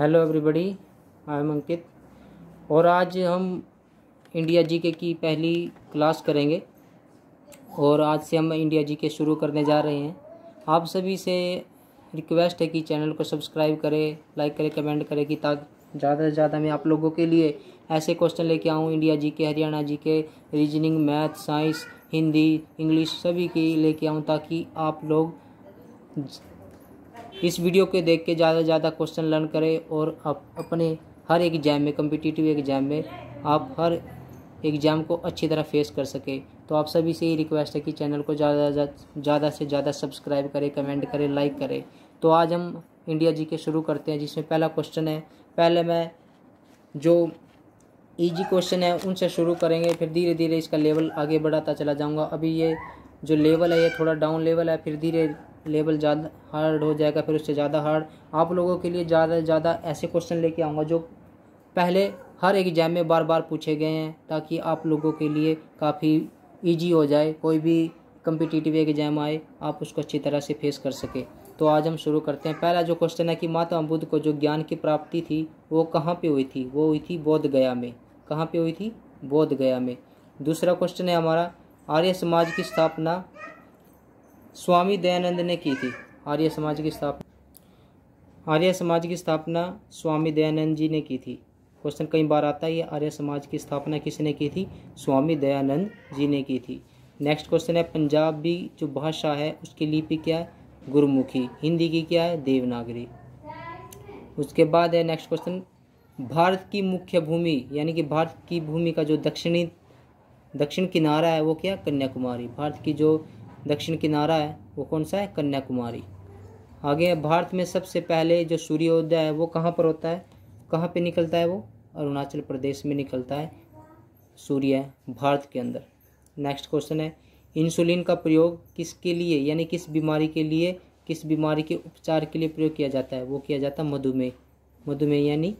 hello everybody I am Ankit और आज हम इंडिया जीके की पहली क्लास करेंगे और आज से हम इंडिया जीके शुरू करने जा रहे हैं आप सभी से रिक्वेस्ट है कि चैनल को सब्सक्राइब करें लाइक करें कमेंट करें कि ताकि ज़्यादा से ज़्यादा मैं आप लोगों के लिए ऐसे क्वेश्चन लेके आऊँ इंडिया जी के Haryana G K reasoning math science Hindi English सभी के लेके आऊँ ताकि आप लोग इस वीडियो को देख के ज़्यादा से ज़्यादा क्वेश्चन लर्न करें और आप अपने हर एग्ज़ाम में कम्पिटिटिव एग्ज़ाम में आप हर एग्ज़ाम को अच्छी तरह फेस कर सके तो आप सभी से ये रिक्वेस्ट है कि चैनल को ज़्यादा ज़्यादा से ज़्यादा सब्सक्राइब करें कमेंट करें लाइक करें तो आज हम इंडिया जी के शुरू करते हैं जिसमें पहला क्वेश्चन है पहले मैं जो इजी क्वेश्चन है उनसे शुरू करेंगे फिर धीरे धीरे इसका लेवल आगे बढ़ाता चला जाऊँगा अभी ये जो लेवल है ये थोड़ा डाउन लेवल है फिर धीरे लेवल ज़्यादा हार्ड हो जाएगा फिर उससे ज़्यादा हार्ड आप लोगों के लिए ज़्यादा से ज़्यादा ऐसे क्वेश्चन लेके आऊँगा जो पहले हर एग्जाम में बार बार पूछे गए हैं ताकि आप लोगों के लिए काफ़ी ईजी हो जाए कोई भी कम्पिटिटिव एग्जाम आए आप उसको अच्छी तरह से फेस कर सके तो आज हम शुरू करते हैं पहला जो क्वेश्चन है कि माता बुद्ध को जो ज्ञान की प्राप्ति थी वो कहाँ पे हुई थी वो हुई थी बौद्ध गया में कहाँ पे हुई थी बौद्ध गया में दूसरा क्वेश्चन है हमारा आर्य समाज की स्थापना स्वामी दयानंद ने की थी आर्य समाज की स्थापना आर्य समाज की स्थापना स्वामी दयानंद जी ने की थी क्वेश्चन कई बार आता है ये आर्य समाज की स्थापना किसने की थी स्वामी दयानंद जी ने की थी नेक्स्ट क्वेश्चन है पंजाबी जो भाषा है उसकी लिपि क्या है गुरुमुखी हिंदी की क्या है देवनागरी उसके बाद है नेक्स्ट क्वेश्चन भारत की मुख्य भूमि यानी कि भारत की भूमि का जो दक्षिणी दक्षिण किनारा है वो क्या कन्याकुमारी भारत की जो दक्षिण किनारा है वो कौन सा है कन्याकुमारी आगे भारत में सबसे पहले जो सूर्योदय है वो कहाँ पर होता है कहाँ पे निकलता है वो अरुणाचल प्रदेश में निकलता है सूर्य भारत के अंदर नेक्स्ट क्वेश्चन है इंसुलिन का प्रयोग किसके लिए यानी किस बीमारी के लिए किस बीमारी के उपचार के लिए प्रयोग किया जाता है वो किया जाता है मधुमेह मधुमेह यानी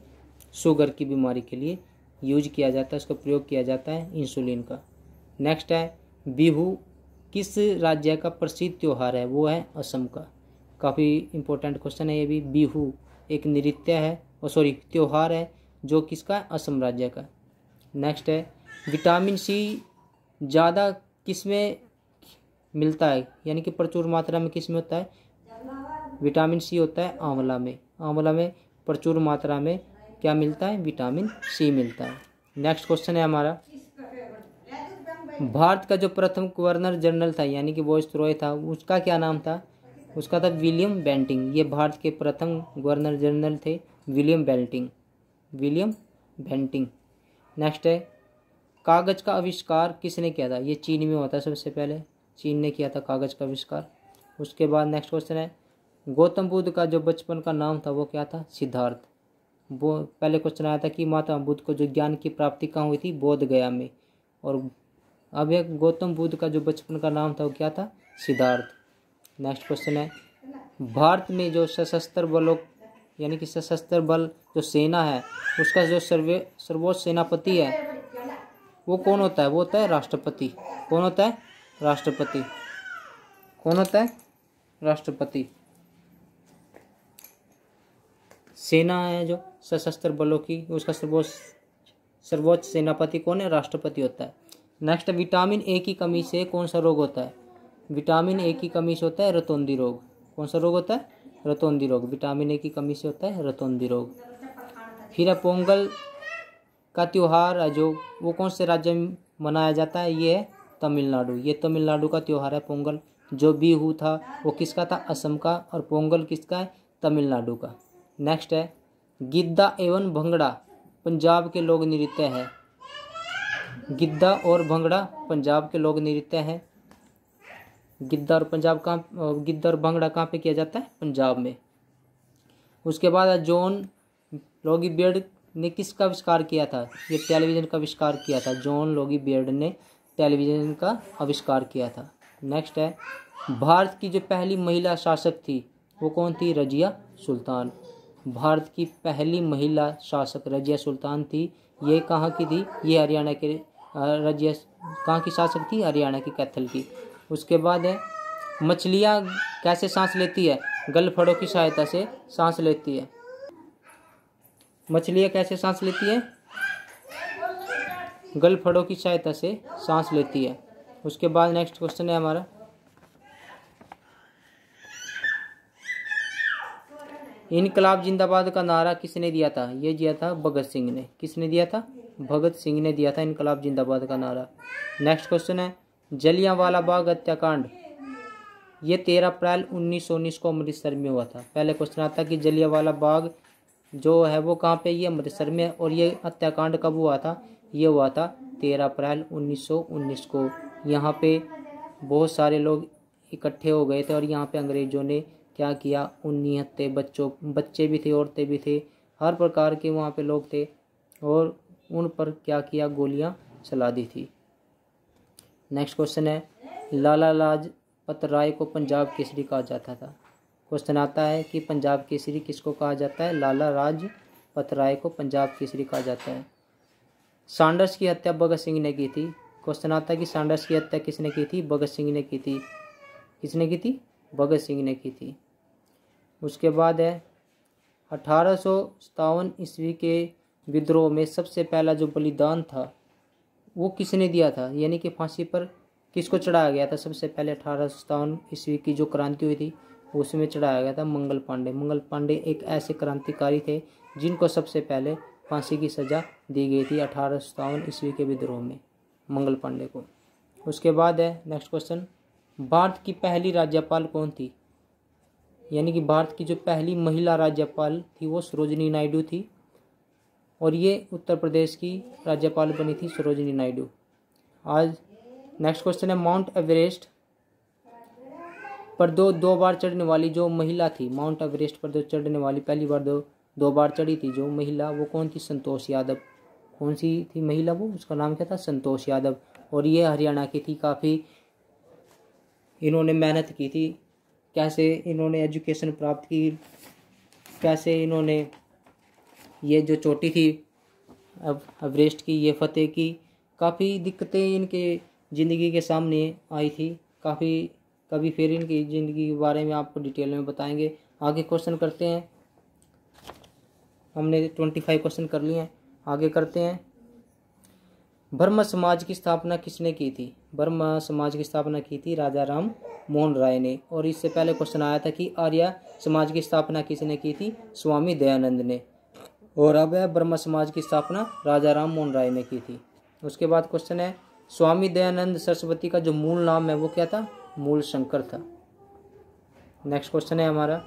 शुगर की बीमारी के लिए यूज किया जाता है उसका प्रयोग किया जाता है इंसुलिन का नेक्स्ट है बिहू किस राज्य का प्रसिद्ध त्यौहार है वो है असम का काफ़ी इम्पोर्टेंट क्वेश्चन है ये भी बिहू एक नृत्य है और सॉरी त्यौहार है जो किसका है असम राज्य का नेक्स्ट है विटामिन सी ज़्यादा किस में मिलता है यानी कि प्रचुर मात्रा में किस में होता है विटामिन सी होता है आंवला में आंवला में प्रचुर मात्रा में क्या मिलता है विटामिन सी मिलता है नेक्स्ट क्वेश्चन है हमारा भारत का जो प्रथम गवर्नर जनरल था यानी कि वॉइस रॉय था उसका क्या नाम था उसका था विलियम बेंटिंग ये भारत के प्रथम गवर्नर जनरल थे William Bentinck William Bentinck next है कागज़ का आविष्कार किसने किया था ये चीन में होता सबसे पहले चीन ने किया था कागज़ का आविष्कार उसके बाद नेक्स्ट क्वेश्चन है गौतम बुद्ध का जो बचपन का नाम था वो क्या था सिद्धार्थ वो पहले क्वेश्चन आया था कि माता बुद्ध को जो ज्ञान की प्राप्ति कहाँ हुई थी बोध गया में और अब एक गौतम बुद्ध का जो बचपन का नाम था वो क्या था सिद्धार्थ नेक्स्ट क्वेश्चन है भारत में जो सशस्त्र बलों यानी कि सशस्त्र बल जो सेना है उसका जो सर्वे सर्वोच्च सेनापति है वो कौन होता है वो होता है राष्ट्रपति कौन होता है राष्ट्रपति कौन होता है राष्ट्रपति सेना है जो सशस्त्र बलों की उसका सर्वोच्च सर्वोच्च सेनापति कौन है राष्ट्रपति होता है नेक्स्ट विटामिन ए की कमी से कौन सा रोग होता है विटामिन ए की कमी से होता है रतौंदी रोग कौन सा रोग होता है रतौंदी रोग विटामिन ए की कमी से होता है रतौंदी रोग फिर है पोंगल का त्यौहार है जो वो कौन से राज्य में मनाया जाता है ये है तमिलनाडु ये तमिलनाडु का त्यौहार है पोंगल जो बीहू था वो किसका था असम का और पोंगल किसका है तमिलनाडु का नेक्स्ट है गिद्दा एवं भंगड़ा पंजाब के लोग नृत्य है गिद्धा और भंगड़ा पंजाब के लोग नृत्य है गिद्दा और पंजाब कहाँ गिद्दा और भंगड़ा कहाँ पे किया जाता है पंजाब में उसके बाद जॉन लॉगी बियर्ड ने किसका आविष्कार किया था ये टेलीविज़न का आविष्कार किया था जॉन लॉगी बियर्ड ने टेलीविज़न का आविष्कार किया था नेक्स्ट है भारत की जो पहली महिला शासक थी वो कौन थी रजिया सुल्तान भारत की पहली महिला शासक रजिया सुल्तान थी ये कहाँ की थी ये हरियाणा के राज्य कहाँ की शासक थी हरियाणा की कैथल की उसके बाद है मछलियाँ कैसे सांस लेती है गलफड़ों की सहायता से सांस लेती है मछलियाँ कैसे सांस लेती है गलफड़ों की सहायता से सांस लेती है उसके बाद नेक्स्ट क्वेश्चन है हमारा इनकलाब जिंदाबाद का नारा किसने दिया था ये दिया था भगत सिंह ने किसने दिया था भगत सिंह ने दिया था इनकलाब जिंदाबाद का नारा नेक्स्ट क्वेश्चन है जलियावाला बाग हत्याकांड ये तेरह अप्रैल उन्नीस सौ उन्नीस को अमृतसर में हुआ था पहले क्वेश्चन आता कि जलियावाला बाग जो है वो कहाँ पे ये अमृतसर में और ये हत्याकांड कब हुआ था ये हुआ था तेरह अप्रैल उन्नीस सौ उन्नीस को यहाँ पे बहुत सारे लोग इकट्ठे हो गए थे और यहाँ पे अंग्रेज़ों ने क्या किया उन थे बच्चों बच्चे भी थे औरतें भी थे हर प्रकार के वहाँ पे लोग थे और उन पर क्या किया गोलियाँ चला दी थी नेक्स्ट क्वेश्चन है लाला लाजपत राय को पंजाब केसरी कहा जाता था क्वेश्चन आता है कि पंजाब केसरी किसको कहा जाता है लाला लाजपत राय को पंजाब केसरी कहा जाता है सांडर्स की हत्या भगत सिंह ने की थी क्वेश्चन आता है कि सांडर्स की हत्या किसने की थी भगत सिंह ने की थी किसने की थी भगत सिंह ने की थी उसके बाद है अठारह ईस्वी के विद्रोह में सबसे पहला जो बलिदान था वो किसने दिया था यानी कि फांसी पर किसको चढ़ाया गया था सबसे पहले अठारह ईस्वी की जो क्रांति हुई थी उसमें चढ़ाया गया था मंगल पांडे मंगल पांडे एक ऐसे क्रांतिकारी थे जिनको सबसे पहले फांसी की सज़ा दी गई थी अठारह ईस्वी के विद्रोह में मंगल पांडे को उसके बाद है नेक्स्ट क्वेश्चन भारत की पहली राज्यपाल कौन थी यानी कि भारत की जो पहली महिला राज्यपाल थी वो सरोजनी नायडू थी और ये उत्तर प्रदेश की राज्यपाल बनी थी सरोजनी नायडू आज नेक्स्ट क्वेश्चन है माउंट एवरेस्ट पर दो दो बार चढ़ने वाली जो महिला थी माउंट एवरेस्ट पर जो चढ़ने वाली पहली बार दो दो बार चढ़ी थी जो महिला वो कौन थी संतोष यादव कौन सी थी महिला वो उसका नाम क्या था संतोष यादव और ये हरियाणा की थी काफ़ी इन्होंने मेहनत की थी कैसे इन्होंने एजुकेशन प्राप्त की कैसे इन्होंने ये जो चोटी थी अब एवरेस्ट की ये फतेह की काफ़ी दिक्कतें इनके ज़िंदगी के सामने आई थी काफ़ी कभी फिर इनकी ज़िंदगी के बारे में आपको डिटेल में बताएंगे आगे क्वेश्चन करते हैं हमने ट्वेंटी फाइव क्वेश्चन कर लिए हैं आगे करते हैं ब्रह्म समाज की स्थापना किसने की थी वर्मा समाज की स्थापना की थी राजा राम मोहन राय ने और इससे पहले क्वेश्चन आया था कि आर्य समाज की स्थापना किसने की थी स्वामी दयानंद ने और अब है ब्रह्म समाज की स्थापना राजा राम मोहन राय ने की थी उसके बाद क्वेश्चन है स्वामी दयानंद सरस्वती का जो मूल नाम है वो क्या था मूल शंकर था नेक्स्ट क्वेश्चन है हमारा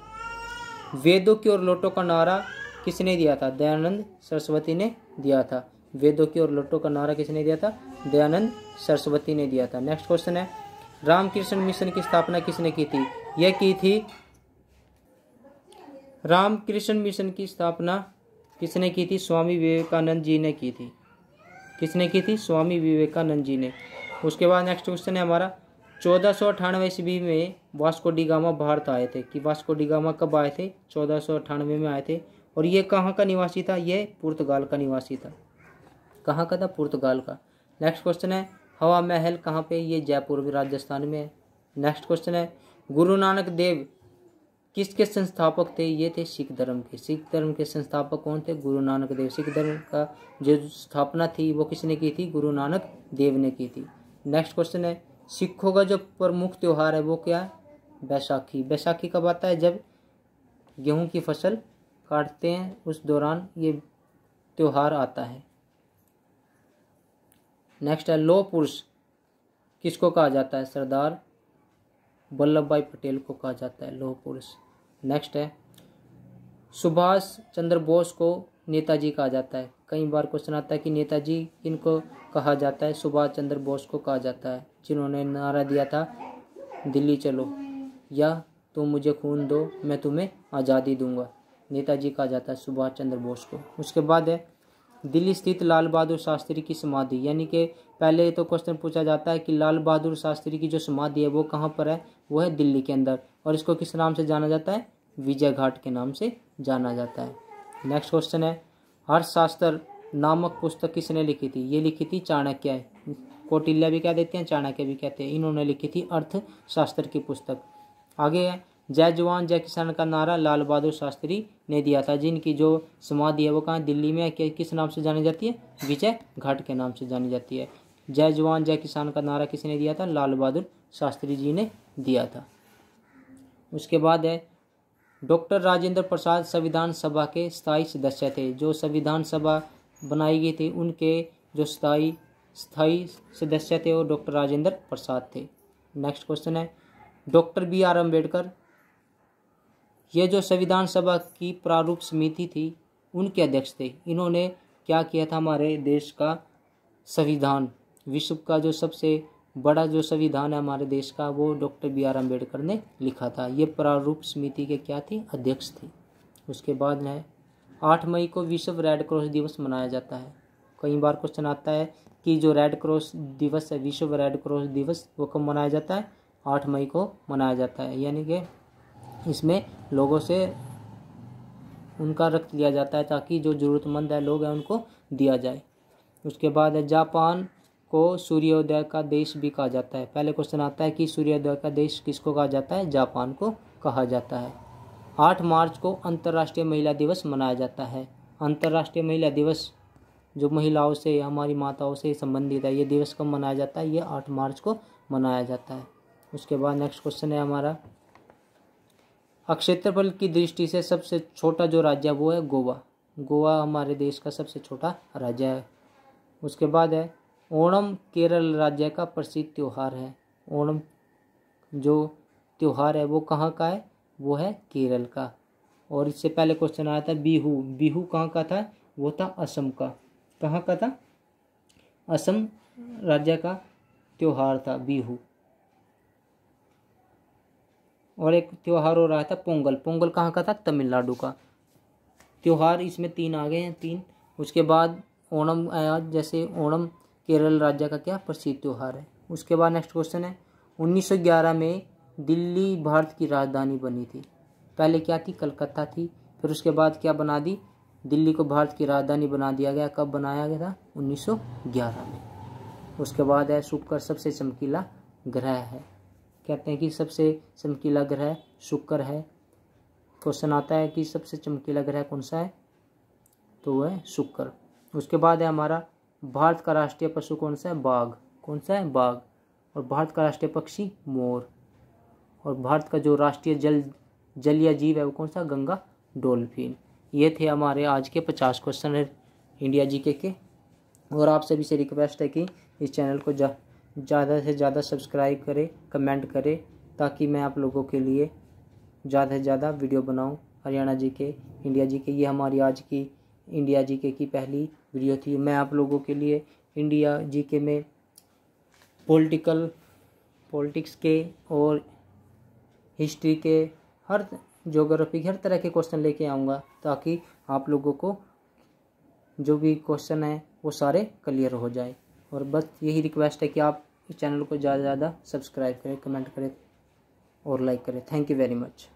वेदों की ओर लोटो का नारा किसने दिया था दयानंद सरस्वती ने दिया था वेदों की और लट्टों का नारा किसने दिया था दयानंद सरस्वती ने दिया था नेक्स्ट क्वेश्चन है रामकृष्ण मिशन की स्थापना किसने की थी यह की थी रामकृष्ण मिशन की स्थापना किसने की थी स्वामी विवेकानंद जी ने की थी किसने की थी स्वामी विवेकानंद जी ने उसके बाद नेक्स्ट क्वेश्चन है हमारा चौदह सौ अठानवे ईस्वी में वास्को डिगामा भारत आए थे कि वास्को डिगामा कब आए थे चौदह सौ अठानवे में आए थे और ये कहाँ का निवासी था ये पुर्तगाल का निवासी था कहाँ का था पुर्तगाल का नेक्स्ट क्वेश्चन है हवा महल कहाँ पे ये जयपुर राजस्थान में है नेक्स्ट क्वेश्चन है गुरु नानक देव किसके संस्थापक थे ये थे सिख धर्म के सिख धर्म के संस्थापक कौन थे गुरु नानक देव सिख धर्म का जो स्थापना थी वो किसने की थी गुरु नानक देव ने की थी नेक्स्ट क्वेश्चन है सिखों का जो प्रमुख त्यौहार है वो क्या है बैसाखी बैसाखी कब आता है जब गेहूं की फसल काटते हैं उस दौरान ये त्यौहार आता है नेक्स्ट है लौह पुरुष किसको कहा जाता है सरदार वल्लभ भाई पटेल को कहा जाता है लौह पुरुष नेक्स्ट है सुभाष चंद्र बोस को नेताजी कहा जाता है कई बार क्वेश्चन आता है कि नेताजी इनको कहा जाता है सुभाष चंद्र बोस को कहा जाता है जिन्होंने नारा दिया था दिल्ली चलो या तुम मुझे खून दो मैं तुम्हें आज़ादी दूंगा नेताजी कहा जाता है सुभाष चंद्र बोस को उसके बाद है दिल्ली स्थित लाल बहादुर शास्त्री की समाधि यानी कि पहले तो क्वेश्चन पूछा जाता है कि लाल बहादुर शास्त्री की जो समाधि है वो कहाँ पर है वो है दिल्ली के अंदर और इसको किस नाम से जाना जाता है विजय घाट के नाम से जाना जाता है नेक्स्ट क्वेश्चन है हर्षशास्त्र नामक पुस्तक किसने लिखी थी ये लिखी थी चाणक्य कोटिल्या भी कह देते हैं चाणक्य भी कहते हैं इन्होंने लिखी थी अर्थशास्त्र की पुस्तक आगे है जय जवान जय किसान का नारा लाल बहादुर शास्त्री ने दिया था जिनकी जो समाधि है वो कहाँ दिल्ली में है किस नाम से जानी जाती है विजय घाट के नाम से जानी जाती है जय जवान जय किसान का नारा किसने दिया था लाल बहादुर शास्त्री जी ने दिया था उसके बाद है डॉक्टर राजेंद्र प्रसाद संविधान सभा के स्थाई सदस्य थे जो संविधान सभा बनाई गई थी उनके जो स्थाई स्थाई सदस्य थे वो डॉक्टर राजेंद्र प्रसाद थे नेक्स्ट क्वेश्चन है डॉक्टर बी आर अम्बेडकर ये जो संविधान सभा की प्रारूप समिति थी उनके अध्यक्ष थे इन्होंने क्या किया था हमारे देश का संविधान विश्व का जो सबसे बड़ा जो संविधान है हमारे देश का वो डॉक्टर बी आर अम्बेडकर ने लिखा था ये प्रारूप समिति के क्या थी अध्यक्ष थी उसके बाद है आठ मई को विश्व रेड क्रॉस दिवस मनाया जाता है कई बार क्वेश्चन आता है कि जो रेड क्रॉस दिवस है विश्व रेड क्रॉस दिवस वो कब मनाया जाता है आठ मई को मनाया जाता है यानी कि इसमें लोगों से उनका रक्त लिया जाता है ताकि जो ज़रूरतमंद है लोग हैं उनको दिया जाए उसके बाद है जापान को सूर्योदय का देश भी कहा जाता है पहले क्वेश्चन आता है कि सूर्योदय का देश किसको कहा जाता है जापान को कहा जाता है आठ मार्च को अंतर्राष्ट्रीय महिला दिवस मनाया जाता है अंतर्राष्ट्रीय महिला दिवस जो महिलाओं से हमारी माताओं से संबंधित है ये दिवस कब मनाया जाता है ये आठ मार्च को मनाया जाता है उसके बाद नेक्स्ट क्वेश्चन है हमारा और हाँ, क्षेत्रफल की दृष्टि से सबसे छोटा जो राज्य है वो है गोवा गोवा हमारे देश का सबसे छोटा राज्य है उसके बाद है ओणम केरल राज्य का प्रसिद्ध त्यौहार है ओणम जो त्यौहार है वो कहाँ का है वो है केरल का और इससे पहले क्वेश्चन आया था बिहू बिहू कहाँ का था वो था असम का कहाँ का था असम राज्य का त्यौहार था बिहू और एक त्यौहार हो रहा था पोंगल पोंगल कहाँ का था तमिलनाडु का त्यौहार इसमें तीन आ गए हैं तीन उसके बाद ओणम आया जैसे ओणम केरल राज्य का क्या प्रसिद्ध त्यौहार है उसके बाद नेक्स्ट क्वेश्चन है 1911 में दिल्ली भारत की राजधानी बनी थी पहले क्या थी कलकत्ता थी फिर उसके बाद क्या बना दी दिल्ली को भारत की राजधानी बना दिया गया कब बनाया गया था उन्नीस में उसके बाद है शुक्र सबसे चमकीला ग्रह है कहते हैं कि सबसे चमकीला ग्रह शुक्र है क्वेश्चन आता है कि सबसे चमकीला ग्रह कौन सा है तो वह है शुक्र उसके बाद है हमारा भारत का राष्ट्रीय पशु कौन सा है बाघ कौन सा है बाघ और भारत का राष्ट्रीय पक्षी मोर और भारत का जो राष्ट्रीय जल जलीय जीव है वो कौन सा गंगा डोल्फिन ये थे हमारे आज के पचास क्वेश्चन इंडिया जीके के और आप सभी से रिक्वेस्ट है कि इस चैनल को जा ज़्यादा से ज़्यादा सब्सक्राइब करें कमेंट करें ताकि मैं आप लोगों के लिए ज़्यादा से ज़्यादा वीडियो बनाऊं हरियाणा जी के इंडिया जी के ये हमारी आज की इंडिया जी के की पहली वीडियो थी मैं आप लोगों के लिए इंडिया जी के में पॉलिटिकल पॉलिटिक्स के और हिस्ट्री के हर जोग्राफी हर तरह के क्वेश्चन लेके आऊँगा ताकि आप लोगों को जो भी क्वेश्चन है वो सारे क्लियर हो जाए और बस यही रिक्वेस्ट है कि आप इस चैनल को ज़्यादा से ज़्यादा सब्सक्राइब करें कमेंट करें और लाइक करें थैंक यू वेरी मच